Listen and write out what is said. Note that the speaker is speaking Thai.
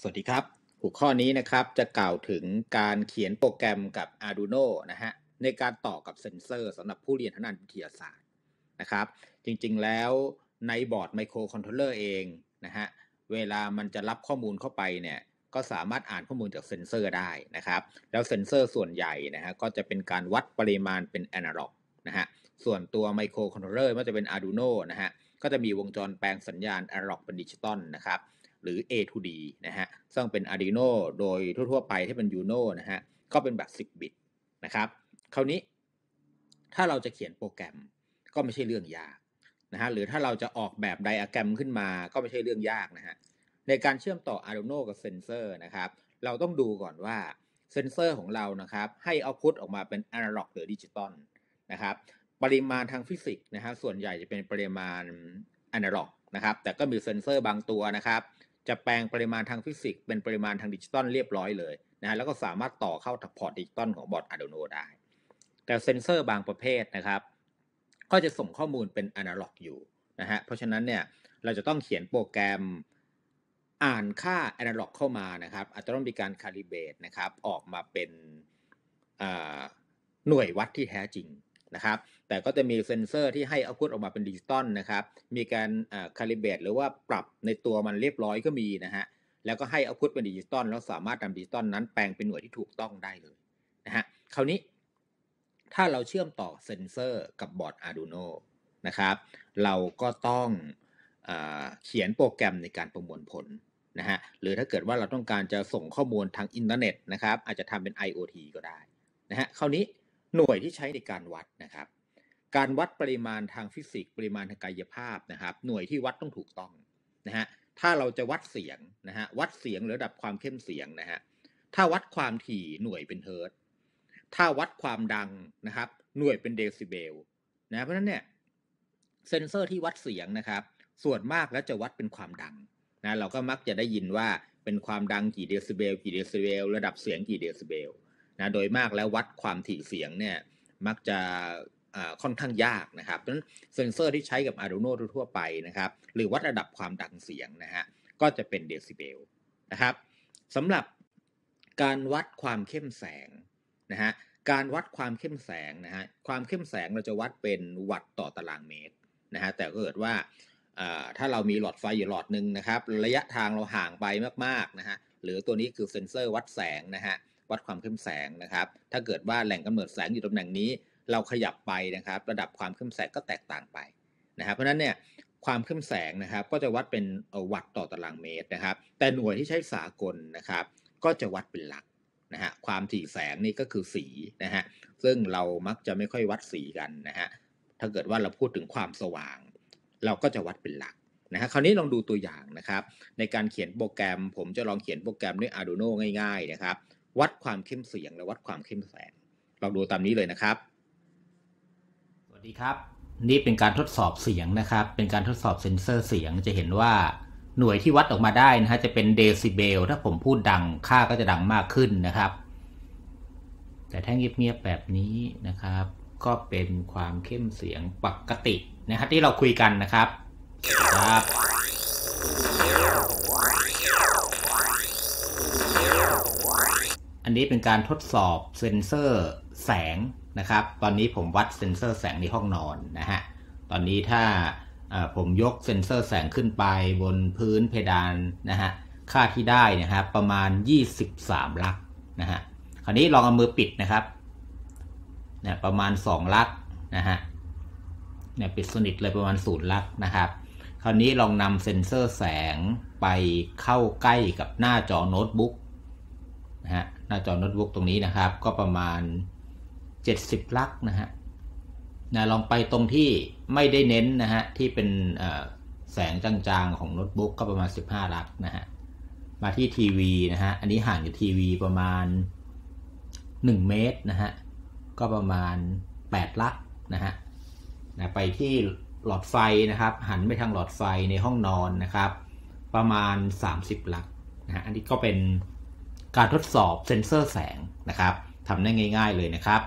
สวัสดีครับหัวข้อนี้นะครับจะกล่าวถึงการเขียนโปรแกรมกับ Arduino นะฮะในการต่อกับเซ็นเซอร์สำหรับผู้เรียนทางด้านวิทยาศาสตร์นะครับ จริงๆแล้วในบอร์ดไมโครคอนโทรลเลอร์เองนะฮะเวลามันจะรับข้อมูลเข้าไปเนี่ย ก็สามารถอ่านข้อมูลจากเซ็นเซอร์ได้นะครับ แล้วเซ็นเซอร์ส่วนใหญ่นะฮะก็จะเป็นการวัดปริมาณเป็นแอนะล็อกนะฮะส่วนตัวไมโครคอนโทรลเลอร์มันจะเป็น Arduino นะฮะก็จะมีวงจรแปลงสัญญาณ Analog เป็นดิจิตอลนะครับหรือ A to D นะฮะ ซึ่งเป็น Arduino โดยทั่วๆ ไปที่เป็น Uno นะฮะก็เป็นแบบ 10 บิตนะครับคราวนี้ ถ้าเราจะเขียนโปรแกรมก็ไม่ใช่เรื่องยากนะฮะหรือถ้าเราจะออกแบบไดอะแกรมขึ้นมาก็ไม่ใช่เรื่องยากนะฮะในการเชื่อมต่อ Arduino กับเซนเซอร์นะครับเราต้องดูก่อนว่าเซนเซอร์ของเรานะครับให้เอาพุทออกมาเป็นอนาล็อกหรือดิจิตอลนะครับปริมาณทางฟิสิกส์นะฮะส่วนใหญ่จะเป็นปริมาณอนาล็อกนะครับ แต่ก็มีเซ็นเซอร์บางตัวนะครับ จะแปลงปริมาณทางฟิสิกส์เป็นปริมาณทางดิจิตอลเรียบร้อยเลยนะฮะแล้วก็สามารถต่อเข้าพอร์ตดิจิตอลของบอร์ดอะดูโนได้ แต่เซ็นเซอร์บางประเภทนะครับ ก็จะส่งข้อมูลเป็นอนาล็อกอยู่นะฮะ เพราะฉะนั้นเนี่ย เราจะต้องเขียนโปรแกรมอ่านค่าอนาล็อกเข้ามานะครับอาจจะต้องมีการคาลิเบตนะครับ ออกมาเป็นหน่วยวัดที่แท้จริงนะครับแต่ก็จะมีเซ็นเซอร์ที่ให้อาพุตออกมาเป็นดิจิตอลนะครับ มีการคาลิเบตหรือว่าปรับในตัวมันเรียบร้อยก็มีนะฮะ แล้วก็ให้อาพุทเป็นดิจิตอลแล้วสามารถนำดิจิตอลนั้นแปลงเป็นหน่วยที่ถูกต้องได้เลยนะฮะคราวนี้ ถ้าเราเชื่อมต่อเซ็นเซอร์กับบอร์ด Arduino นะครับ เราก็ต้องเอเขียนโปรแกรมในการประมวลผลนะฮะ หรือถ้าเกิดว่าเราต้องการจะส่งข้อมูลทางอินเทอร์เน็ตนะครับ อาจจะทำเป็น IoT ก็ได้นะฮะคราวนี้หน่วยที่ใช้ในการวัดนะครับ การวัดปริมาณทางฟิสิกส์ปริมาณทางกายภาพนะครับหน่วยที่วัดต้องถูกต้องนะฮะถ้าเราจะวัดเสียงนะฮะวัดเสียงระดับความเข้มเสียงนะฮะถ้าวัดความถี่หน่วยเป็นเฮิร์ตถ้าวัดความดังนะครับหน่วยเป็นเดซิเบลนะเพราะฉะนั้นเนี่ยเซนเซอร์ที่วัดเสียงนะครับ ส่วนมากแล้วจะวัดเป็นความดังนะเราก็มักจะได้ยินว่าเป็นความดังกี่เดซิเบลกี่เดซิเบลระดับเสียงกี่เดซิเบลนะโดยมากแล้ววัดความถี่เสียงเนี่ยมักจะค่อนข้างยากนะครับเพราะฉะนั้นเซนเซอร์ที่ใช้กับ Arduino ทั่วไปนะครับหรือวัดระดับความดังเสียงนะฮะก็จะเป็นเดซิเบลนะครับสำหรับการวัดความเข้มแสงนะฮะการวัดความเข้มแสงนะฮะความเข้มแสงเราจะวัดเป็นวัตต์ต่อตารางเมตรนะฮะแต่เกิดว่าถ้าเรามีหลอดไฟอยู่หลอดหนึ่งนะครับ ระยะทางเราห่างไปมากๆนะฮะหรือตัวนี้คือเซ็นเซอร์วัดแสงนะฮะวัดความเข้มแสงนะครับ ถ้าเกิดว่าแหล่งกำเนิดแสงอยู่ตำแหน่งนี้ เราขยับไปนะครับ ระดับความเข้มแสงก็แตกต่างไปนะครับ เพราะนั้นเนี่ยความเข้มแสงนะครับ ก็จะวัดเป็นวัตต์ต่อตารางเมตรนะครับ แต่หน่วยที่ใช้สากลนะครับ ก็จะวัดเป็นหลักนะฮะความถี่แสงนี่ก็คือสีนะฮะซึ่งเรามักจะไม่ค่อยวัดสีกันนะฮะถ้าเกิดว่าเราพูดถึงความสว่าง เราก็จะวัดเป็นหลักนะฮะคราวนี้ลองดูตัวอย่างนะครับ ในการเขียนโปรแกรม ผมจะลองเขียนโปรแกรมด้วย Arduino ง่าย ๆนะครับวัดความเข้มเสียงและวัดความเข้มแสงเราดูตามนี้เลยนะครับ สวัสดีครับ นี่เป็นการทดสอบเสียงนะครับ เป็นการทดสอบเซ็นเซอร์เสียง จะเห็นว่าหน่วยที่วัดออกมาได้นะฮะ จะเป็นเดซิเบล ถ้าผมพูดดัง ค่าก็จะดังมากขึ้นนะครับ แต่ถ้าเงียบๆแบบนี้นะครับ ก็เป็นความเข้มเสียงปกตินะครับที่เราคุยกันนะครับ ครับอันนี้เป็นการทดสอบเซนเซอร์แสงนะครับ ตอนนี้ผมวัดเซนเซอร์แสงในห้องนอนนะฮะ ตอนนี้ถ้าผมยกเซนเซอร์แสงขึ้นไปบนพื้นเพดานนะฮะ ค่าที่ได้นะครับประมาณ 23 ลักนะฮะ คราวนี้ ลองเอามือปิดนะครับนะประมาณ 2 ลักนะฮะเนี่ยปิดสนิทเลยประมาณศูนย์ลักนะครับ คราวนี้ลองนำเซนเซอร์แสงไปเข้าใกล้กับหน้าจอโน้ตบุ๊กนะฮะหน้าจอโน้ตบุ๊กตรงนี้นะครับก็ประมาณ 70ลักนะฮะนะลองไปตรงที่ไม่ได้เน้นนะฮะที่เป็นแสงจางๆของโน้ตบุ๊กก็ประมาณ 15ลักนะฮะมาที่ทีวีนะฮะอันนี้ห่างจากทีวีประมาณ 1 เมตรนะฮะก็ประมาณ8ลักนะฮะนะไปที่หลอดไฟนะครับหันไปทางหลอดไฟในห้องนอนนะครับประมาณ 30ลักนะฮะอันนี้ก็เป็นการทดสอบเซ็นเซอร์แสงนะครับทำได้ง่าย ๆเลยนะครับ